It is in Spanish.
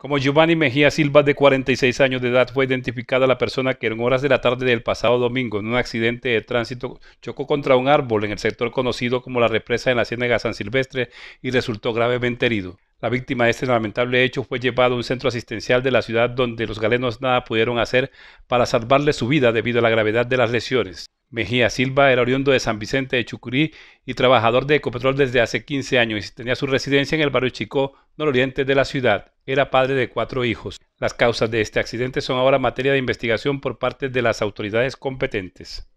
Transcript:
Como Giovanni Mejía Silva, de 46 años de edad, fue identificada la persona que en horas de la tarde del pasado domingo, en un accidente de tránsito, chocó contra un árbol en el sector conocido como la represa en la Ciénaga San Silvestre y resultó gravemente herido. La víctima de este lamentable hecho fue llevado a un centro asistencial de la ciudad donde los galenos nada pudieron hacer para salvarle su vida debido a la gravedad de las lesiones. Mejía Silva era oriundo de San Vicente de Chucurí y trabajador de Ecopetrol desde hace 15 años y tenía su residencia en el barrio Chico, nororiente de la ciudad era padre de cuatro hijos. Las causas de este accidente son ahora materia de investigación por parte de las autoridades competentes.